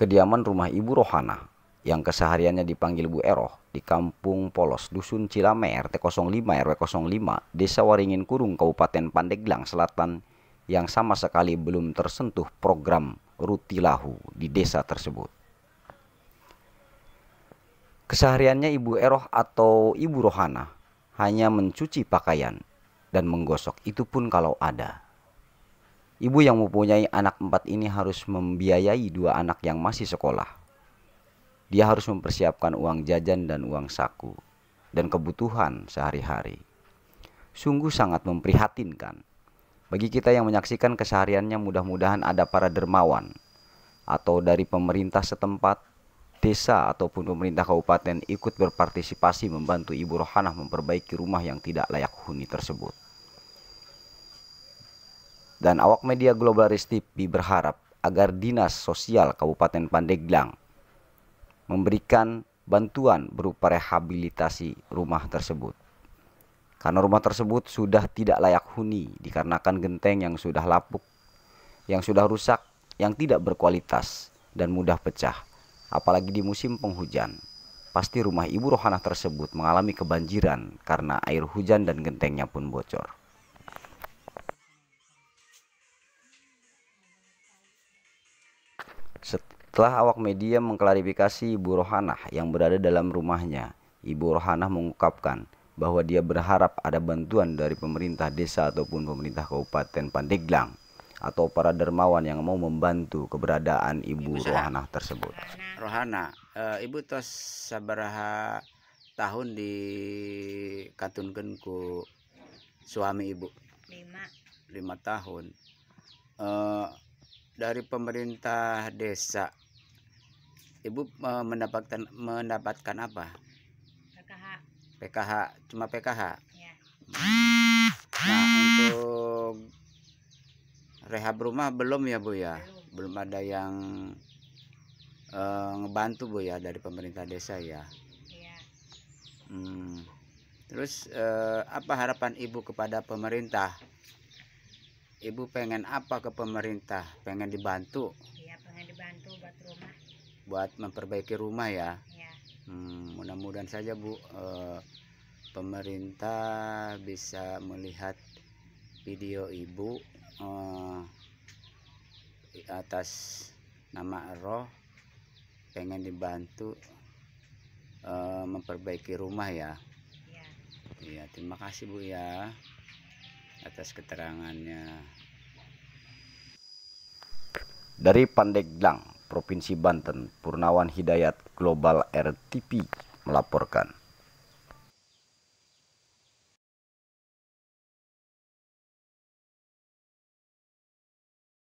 kediaman rumah Ibu Rohana yang kesehariannya dipanggil Bu Eroh di Kampung Polos, Dusun Cilame, RT 05, RW 05, Desa Waringin Kurung, Kabupaten Pandeglang Selatan yang sama sekali belum tersentuh program rutilahu di desa tersebut. Kesehariannya Ibu Eroh atau Ibu Rohana hanya mencuci pakaian dan menggosok itu pun kalau ada. Ibu yang mempunyai anak empat ini harus membiayai dua anak yang masih sekolah. Dia harus mempersiapkan uang jajan dan uang saku, dan kebutuhan sehari-hari. Sungguh sangat memprihatinkan. Bagi kita yang menyaksikan kesehariannya mudah-mudahan ada para dermawan, atau dari pemerintah setempat, desa ataupun pemerintah kabupaten ikut berpartisipasi membantu Ibu Rohanah memperbaiki rumah yang tidak layak huni tersebut dan awak media Globalis TV berharap agar Dinas Sosial Kabupaten Pandeglang memberikan bantuan berupa rehabilitasi rumah tersebut. Karena rumah tersebut sudah tidak layak huni dikarenakan genteng yang sudah lapuk, yang sudah rusak, yang tidak berkualitas dan mudah pecah, apalagi di musim penghujan. Pasti rumah Ibu Rohana tersebut mengalami kebanjiran karena air hujan dan gentengnya pun bocor. Setelah awak media mengklarifikasi Ibu Rohanah yang berada dalam rumahnya, Ibu Rohanah mengungkapkan bahwa dia berharap ada bantuan dari pemerintah desa ataupun pemerintah Kabupaten Pandeglang atau para dermawan yang mau membantu keberadaan Ibu, Ibu Rohanah tersebut. Rohana, e, eh, Ibu tos sabaraha tahun di katunken ku suami Ibu? Lima. Lima tahun. E, dari pemerintah desa ibu eh, mendapatkan mendapatkan apa PKH PKH cuma PKH ya. nah untuk rehab rumah belum ya bu ya belum, belum ada yang uh, ngebantu bu ya dari pemerintah desa ya, ya. Hmm. terus uh, apa harapan ibu kepada pemerintah ibu pengen apa ke pemerintah pengen dibantu iya pengen dibantu buat rumah buat memperbaiki rumah ya, ya. Hmm, mudah-mudahan saja bu eh, pemerintah bisa melihat video ibu eh, atas nama roh pengen dibantu eh, memperbaiki rumah ya Iya, iya terima kasih Bu ya atas keterangannya. Dari Pandeglang, Provinsi Banten, Purnawan Hidayat Global RTP melaporkan.